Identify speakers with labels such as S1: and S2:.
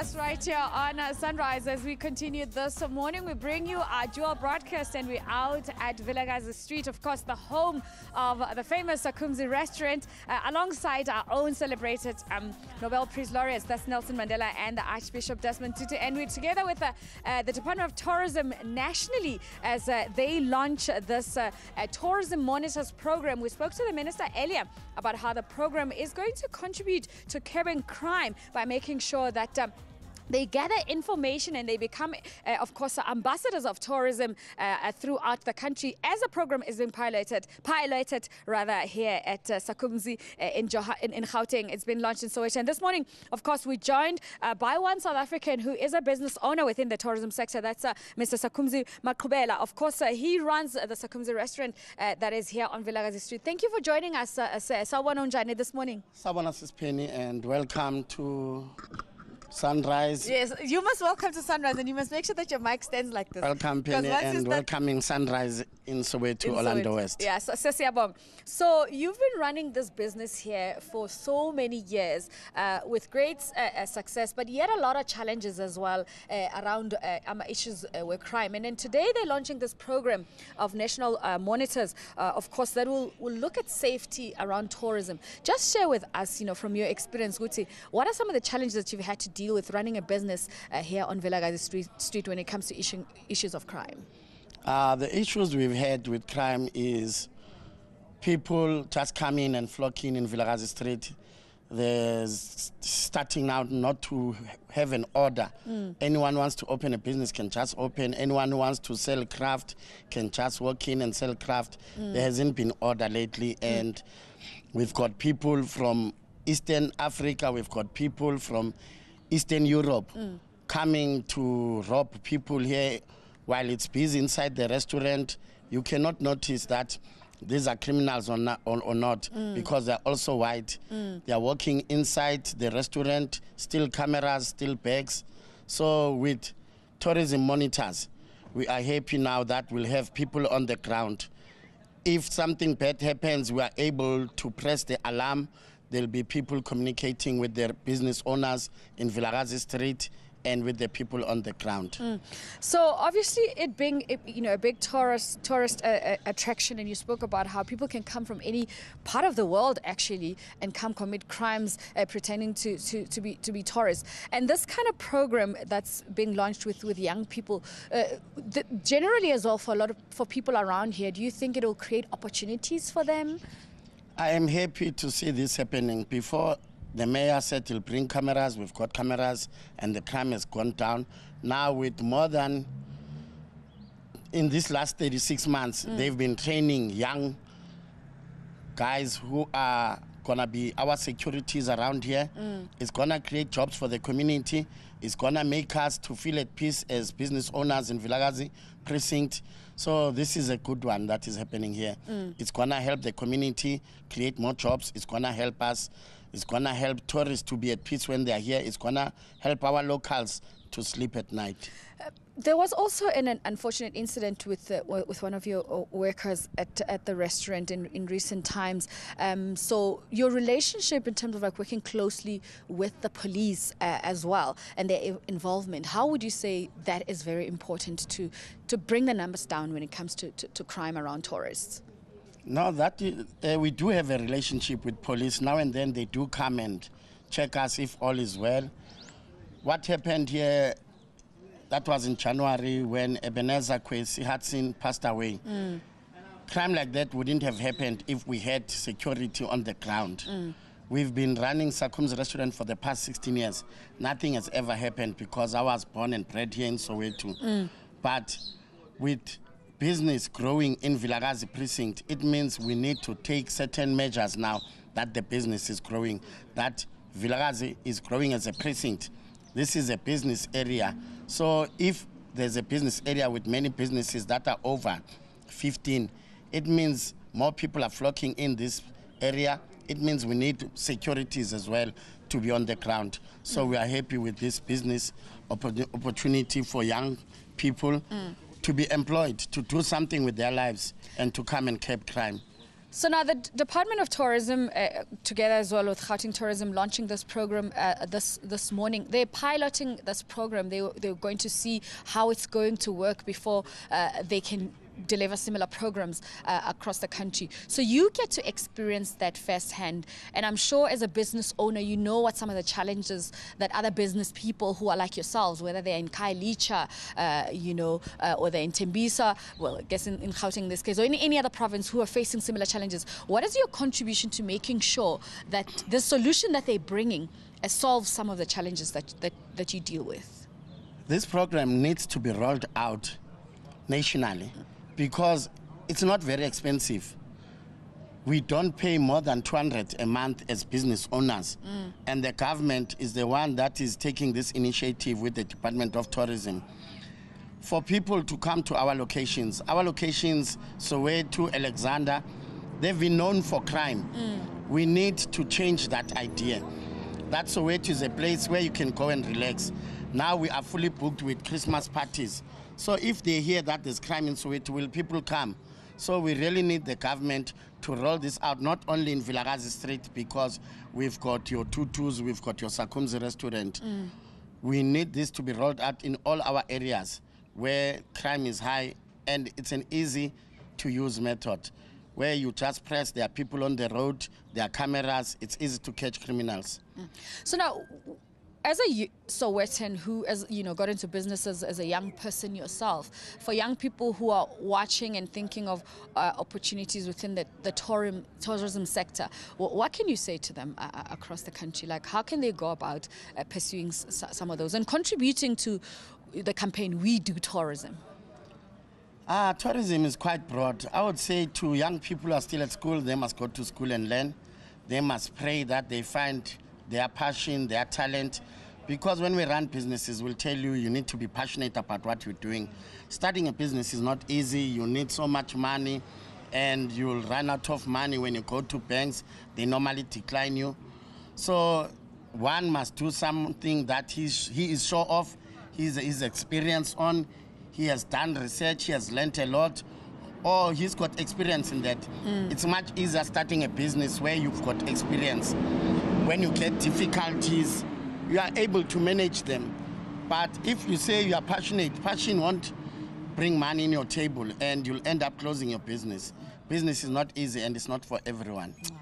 S1: us right here on Sunrise as we continue this morning. We bring you our dual broadcast and we're out at Vilagaza Street, of course, the home of the famous Akumzi restaurant, uh, alongside our own celebrated um, Nobel Prize laureates, that's Nelson Mandela and the Archbishop Desmond Tutu. And we're together with uh, uh, the Department of Tourism nationally as uh, they launch this uh, uh, Tourism Monitors program. We spoke to the Minister earlier about how the program is going to contribute to curbing crime by making sure that um, they gather information and they become, uh, of course, ambassadors of tourism uh, uh, throughout the country as a program is being piloted, piloted rather here at uh, Sakumzi uh, in, Joha, in, in Gauteng. It's been launched in Soweto. And this morning, of course, we joined uh, by one South African who is a business owner within the tourism sector. That's Mr. Sakumzi Makubela. Of course, he runs the Sakumzi restaurant that is here on Vilagazi Street. Thank you for joining us, uh, this morning.
S2: Sawan Penny, and welcome to Sunrise. Yes,
S1: you must welcome to Sunrise and you must make sure that your mic stands like this. Welcome, Penny, and
S2: welcoming Sunrise in Soweto, in Orlando Soweto. West.
S1: Yeah, so, Sesiabom. So you've been running this business here for so many years uh, with great uh, uh success, but yet a lot of challenges as well uh, around uh, um, issues uh, with crime. And then today they're launching this program of national monitors, of course, that will, will look at safety around tourism. Just share with us, you know, from your experience, Guti, what are some of the challenges that you've had to deal with running a business here on Vilagazi Street, Street when it comes to issues of crime?
S2: Uh, the issues we've had with crime is people just coming and flocking in Villarasi Street. They're starting out not to have an order. Mm. Anyone wants to open a business can just open. Anyone who wants to sell craft can just walk in and sell craft. Mm. There hasn't been order lately, mm. and we've got people from Eastern Africa, we've got people from Eastern Europe mm. coming to rob people here while it's busy inside the restaurant, you cannot notice that these are criminals or not, or, or not mm. because they're also white. Mm. They are walking inside the restaurant, still cameras, still bags. So with tourism monitors, we are happy now that we'll have people on the ground. If something bad happens, we are able to press the alarm. There'll be people communicating with their business owners in Vilagazi Street, and with the people on the ground.
S1: Mm. So obviously, it being you know a big tourist tourist uh, uh, attraction, and you spoke about how people can come from any part of the world actually and come commit crimes uh, pretending to, to, to be to be tourists. And this kind of program that's being launched with with young people, uh, the, generally as well for a lot of for people around here, do you think it will create opportunities for them?
S2: I am happy to see this happening. Before the mayor said he'll bring cameras. We've got cameras, and the crime has gone down. Now, with more than in these last 36 months, mm. they've been training young guys who are gonna be our securities around here. Mm. It's gonna create jobs for the community. It's gonna make us to feel at peace as business owners in Vilagazi precinct. So this is a good one that is happening here. Mm. It's gonna help the community create more jobs. It's gonna help us it's going to help tourists to be at peace when they are here. It's going to help our locals to sleep at night. Uh,
S1: there was also an, an unfortunate incident with uh, with one of your uh, workers at, at the restaurant in, in recent times. Um, so your relationship in terms of like working closely with the police uh, as well and their involvement, how would you say that is very important to to bring the numbers down when it comes to, to, to crime around tourists?
S2: No, that uh, we do have a relationship with police. Now and then they do come and check us if all is well. What happened here, that was in January when Ebenezer Kwesi Hudson passed away. Mm. Crime like that wouldn't have happened if we had security on the ground. Mm. We've been running Sakum's restaurant for the past 16 years. Nothing has ever happened because I was born and bred here in Soweto. Mm. But with business growing in Vilagazi precinct, it means we need to take certain measures now that the business is growing, that Vilagazi is growing as a precinct. This is a business area. So if there's a business area with many businesses that are over 15, it means more people are flocking in this area. It means we need securities as well to be on the ground. So we are happy with this business opportunity for young people. Mm to be employed, to do something with their lives, and to come and curb crime.
S1: So now the D Department of Tourism, uh, together as well with Gauteng Tourism, launching this program uh, this this morning. They're piloting this program. They they're going to see how it's going to work before uh, they can deliver similar programs uh, across the country. So you get to experience that firsthand. And I'm sure as a business owner, you know what some of the challenges that other business people who are like yourselves, whether they're in Kailicha, uh, you know, uh, or they're in Tembisa, well, I guess in, in Gauteng in this case, or in any other province who are facing similar challenges. What is your contribution to making sure that the solution that they're bringing uh, solves some of the challenges that, that, that you deal with?
S2: This program needs to be rolled out nationally because it's not very expensive. We don't pay more than 200 a month as business owners. Mm. And the government is the one that is taking this initiative with the Department of Tourism for people to come to our locations. Our locations, Soweto, Alexander, they've been known for crime. Mm. We need to change that idea. That Soweto is a place where you can go and relax. Now we are fully booked with Christmas parties. So if they hear that there's crime in Soweto, will people come? So we really need the government to roll this out, not only in Vilagazi Street, because we've got your tutus, we've got your Sakumzi restaurant. Mm. We need this to be rolled out in all our areas where crime is high and it's an easy to use method where you just press, there are people on the road, there are cameras, it's easy to catch criminals. Mm.
S1: So now, as a Sowetan who, as you know, got into business as, as, a young person yourself, for young people who are watching and thinking of uh, opportunities within the, the tourism, tourism sector, what, what, can you say to them uh, uh, across the country? Like, how can they go about uh, pursuing s- some of those and contributing to the campaign We Do Tourism?
S2: Uh, tourism is quite broad. I would say to young people who are still at school, they must go to school and learn. They must pray that they find their passion, their talent. Because when we run businesses, we'll tell you you need to be passionate about what you're doing. Starting a business is not easy. You need so much money, and you'll run out of money when you go to banks. They normally decline you. So one must do something that he's, he is sure of, he's, he's experienced on. He has done research, he has learned a lot oh, he's got experience in that. Mm. It's much easier starting a business where you've got experience. When you get difficulties, you are able to manage them. But if you say you are passionate, passion won't bring money in your table and you'll end up closing your business. Business is not easy and it's not for everyone.
S1: Mm.